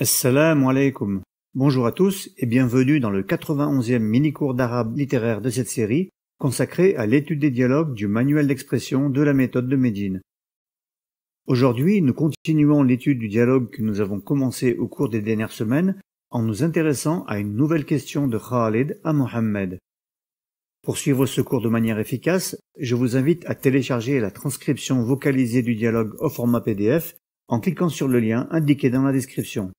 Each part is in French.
Assalamu alaikum. Bonjour à tous et bienvenue dans le 91e mini-cours d'arabe littéraire de cette série consacré à l'étude des dialogues du manuel d'expression de la méthode de Médine. Aujourd'hui, nous continuons l'étude du dialogue que nous avons commencé au cours des dernières semaines en nous intéressant à une nouvelle question de Khalid à Mohammed. Pour suivre ce cours de manière efficace, je vous invite à télécharger la transcription vocalisée du dialogue au format PDF en cliquant sur le lien indiqué dans la description.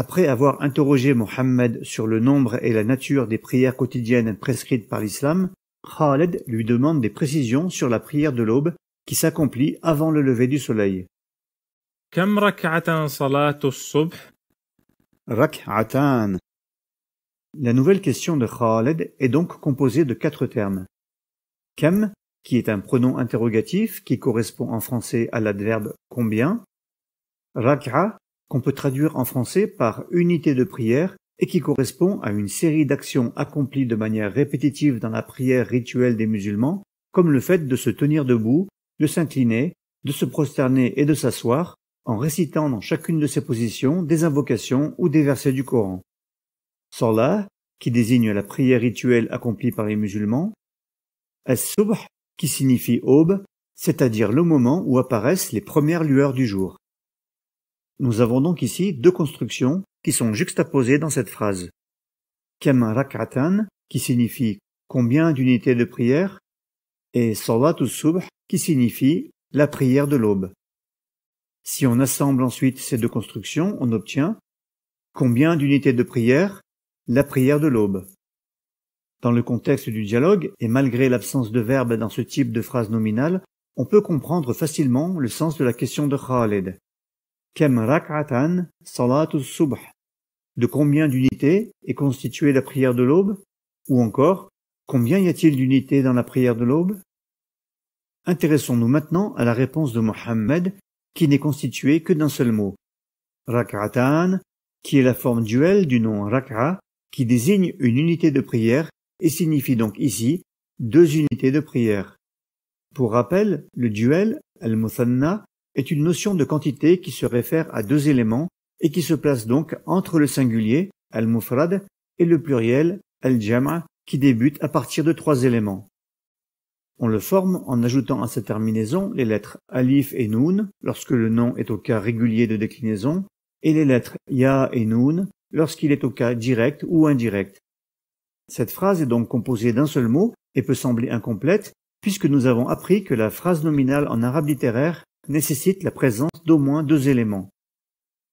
Après avoir interrogé Mohammed sur le nombre et la nature des prières quotidiennes prescrites par l'islam, Khaled lui demande des précisions sur la prière de l'aube qui s'accomplit avant le lever du soleil. La nouvelle question de Khaled est donc composée de quatre termes. Kam, qui est un pronom interrogatif qui correspond en français à l'adverbe combien qu'on peut traduire en français par unité de prière et qui correspond à une série d'actions accomplies de manière répétitive dans la prière rituelle des musulmans, comme le fait de se tenir debout, de s'incliner, de se prosterner et de s'asseoir, en récitant dans chacune de ces positions des invocations ou des versets du Coran. Salah, qui désigne la prière rituelle accomplie par les musulmans, As-Subh, qui signifie aube, c'est-à-dire le moment où apparaissent les premières lueurs du jour. Nous avons donc ici deux constructions qui sont juxtaposées dans cette phrase. Kam rak'atan, qui signifie combien d'unités de prière, et salatul subh, qui signifie la prière de l'aube. Si on assemble ensuite ces deux constructions, on obtient combien d'unités de prière, la prière de l'aube. Dans le contexte du dialogue, et malgré l'absence de verbe dans ce type de phrase nominale, on peut comprendre facilement le sens de la question de Khaled. De combien d'unités est constituée la prière de l'aube Ou encore, combien y a-t-il d'unités dans la prière de l'aube Intéressons-nous maintenant à la réponse de Mohammed, qui n'est constituée que d'un seul mot. Rak'atan, qui est la forme duelle du nom rak'a, qui désigne une unité de prière et signifie donc ici deux unités de prière. Pour rappel, le duel, al-muthanna, est une notion de quantité qui se réfère à deux éléments et qui se place donc entre le singulier, al-mufrad, et le pluriel, al-jama, qui débute à partir de trois éléments. On le forme en ajoutant à sa terminaison les lettres alif et noun lorsque le nom est au cas régulier de déclinaison et les lettres ya et noun lorsqu'il est au cas direct ou indirect. Cette phrase est donc composée d'un seul mot et peut sembler incomplète puisque nous avons appris que la phrase nominale en arabe littéraire nécessite la présence d'au moins deux éléments.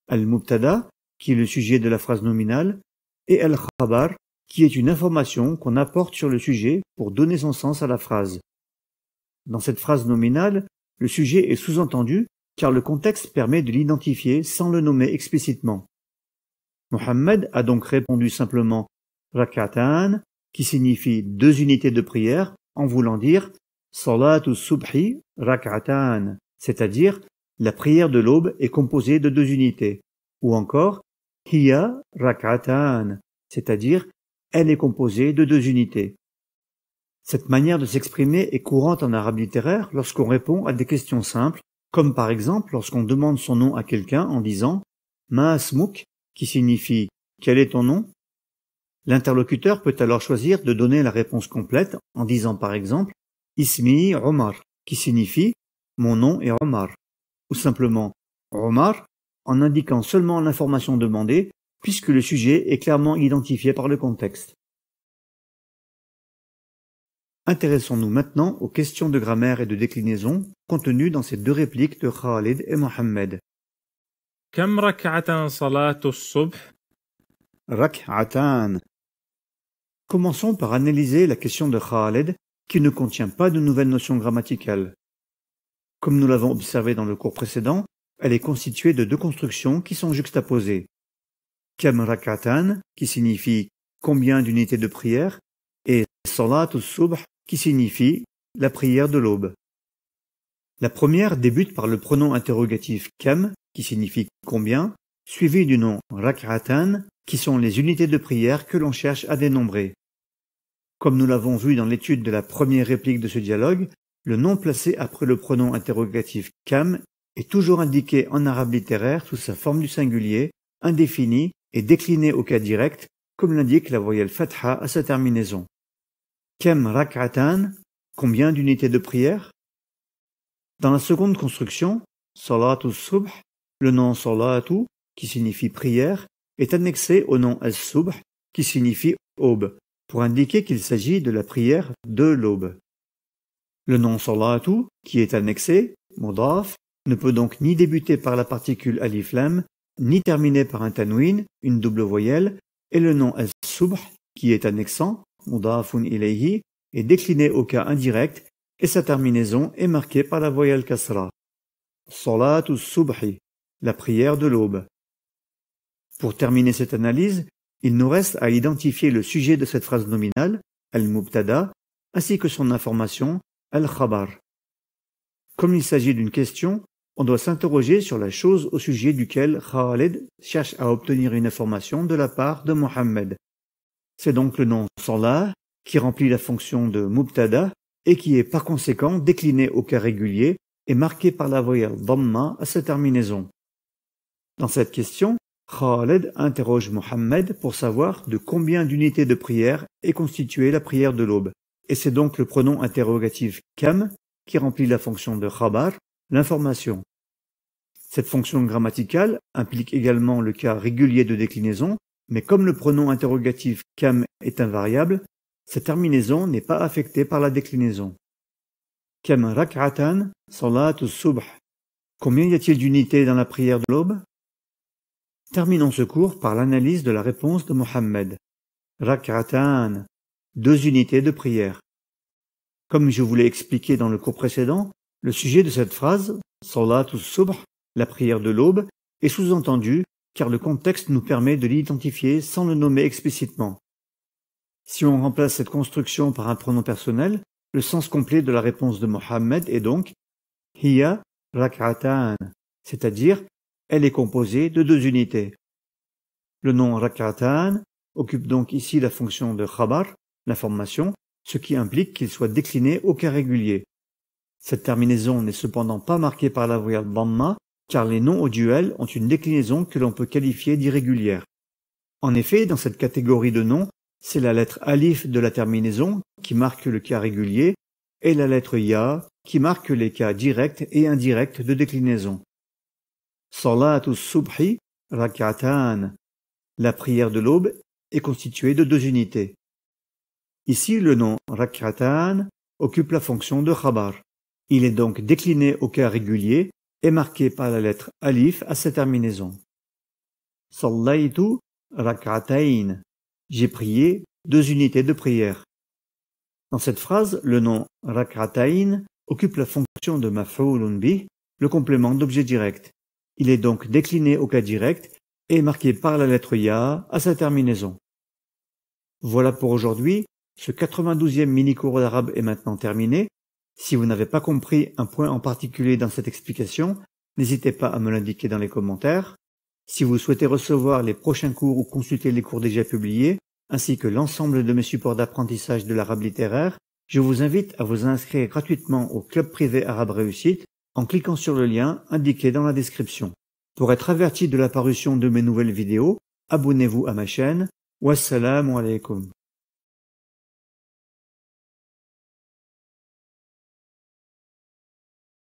Al-Mubtada, qui est le sujet de la phrase nominale, et Al-Khabar, qui est une information qu'on apporte sur le sujet pour donner son sens à la phrase. Dans cette phrase nominale, le sujet est sous-entendu car le contexte permet de l'identifier sans le nommer explicitement. Mohammed a donc répondu simplement Rakatan, qui signifie deux unités de prière, en voulant dire Salatu Subhi Rakatan, c'est-à-dire la prière de l'aube est composée de deux unités, ou encore hiya rak'atan, c'est-à-dire elle est composée de deux unités. Cette manière de s'exprimer est courante en arabe littéraire lorsqu'on répond à des questions simples, comme par exemple lorsqu'on demande son nom à quelqu'un en disant Maasmouk, qui signifie Quel est ton nom L'interlocuteur peut alors choisir de donner la réponse complète en disant par exemple Ismi Omar, qui signifie mon nom est Omar. Ou simplement Omar en indiquant seulement l'information demandée puisque le sujet est clairement identifié par le contexte. Intéressons-nous maintenant aux questions de grammaire et de déclinaison contenues dans ces deux répliques de Khalid et Mohammed. Commençons par analyser la question de Khalid qui ne contient pas de nouvelles notions grammaticales. Comme nous l'avons observé dans le cours précédent, elle est constituée de deux constructions qui sont juxtaposées. Kem rakatan, qui signifie combien d'unités de prière, et salat subh, qui signifie la prière de l'aube. La première débute par le pronom interrogatif kam, qui signifie combien, suivi du nom rakatan, qui sont les unités de prière que l'on cherche à dénombrer. Comme nous l'avons vu dans l'étude de la première réplique de ce dialogue, le nom placé après le pronom interrogatif kam est toujours indiqué en arabe littéraire sous sa forme du singulier, indéfini et décliné au cas direct, comme l'indique la voyelle fatha à sa terminaison. Kam rak'atan, combien d'unités de prière Dans la seconde construction, salatu subh, le nom salatu, qui signifie prière, est annexé au nom al-subh, qui signifie aube, pour indiquer qu'il s'agit de la prière de l'aube. Le nom salatu, qui est annexé, mudaf, ne peut donc ni débuter par la particule alif ni terminer par un tanwin, une double voyelle, et le nom as-subh, qui est annexant, mudafun ilayhi, est décliné au cas indirect, et sa terminaison est marquée par la voyelle kasra. Salatu subhi, la prière de l'aube. Pour terminer cette analyse, il nous reste à identifier le sujet de cette phrase nominale, al-mubtada, ainsi que son information, khabar Comme il s'agit d'une question, on doit s'interroger sur la chose au sujet duquel Khaled cherche à obtenir une information de la part de Mohammed. C'est donc le nom Salah qui remplit la fonction de Mubtada et qui est par conséquent décliné au cas régulier et marqué par la voyelle Dhamma à sa terminaison. Dans cette question, Khaled interroge Mohammed pour savoir de combien d'unités de prière est constituée la prière de l'aube et c'est donc le pronom interrogatif kam qui remplit la fonction de khabar, l'information. Cette fonction grammaticale implique également le cas régulier de déclinaison, mais comme le pronom interrogatif kam est invariable, cette terminaison n'est pas affectée par la déclinaison. Kam rak'atan salat subh. Combien y a-t-il d'unités dans la prière de l'aube Terminons ce cours par l'analyse de la réponse de Mohammed. Rak'atan deux unités de prière. Comme je vous l'ai expliqué dans le cours précédent, le sujet de cette phrase, Salat la prière de l'aube, est sous-entendu car le contexte nous permet de l'identifier sans le nommer explicitement. Si on remplace cette construction par un pronom personnel, le sens complet de la réponse de Mohammed est donc Hiya c'est-à-dire elle est composée de deux unités. Le nom Rak'atan occupe donc ici la fonction de Khabar l'information, ce qui implique qu'il soit décliné au cas régulier. Cette terminaison n'est cependant pas marquée par la voyelle bamma, car les noms au duel ont une déclinaison que l'on peut qualifier d'irrégulière. En effet, dans cette catégorie de noms, c'est la lettre alif de la terminaison qui marque le cas régulier et la lettre ya qui marque les cas directs et indirects de déclinaison. subhi rak'atan. La prière de l'aube est constituée de deux unités. Ici, le nom rakratan » occupe la fonction de khabar. Il est donc décliné au cas régulier et marqué par la lettre alif à sa terminaison. Sallaytu Rakratain, J'ai prié deux unités de prière. Dans cette phrase, le nom Rakratain occupe la fonction de mafoulunbi, le complément d'objet direct. Il est donc décliné au cas direct et marqué par la lettre ya à sa terminaison. Voilà pour aujourd'hui ce 92e mini-cours d'arabe est maintenant terminé. Si vous n'avez pas compris un point en particulier dans cette explication, n'hésitez pas à me l'indiquer dans les commentaires. Si vous souhaitez recevoir les prochains cours ou consulter les cours déjà publiés, ainsi que l'ensemble de mes supports d'apprentissage de l'arabe littéraire, je vous invite à vous inscrire gratuitement au club privé Arabe Réussite en cliquant sur le lien indiqué dans la description. Pour être averti de l'apparition de mes nouvelles vidéos, abonnez-vous à ma chaîne. Wassalamu alaikum.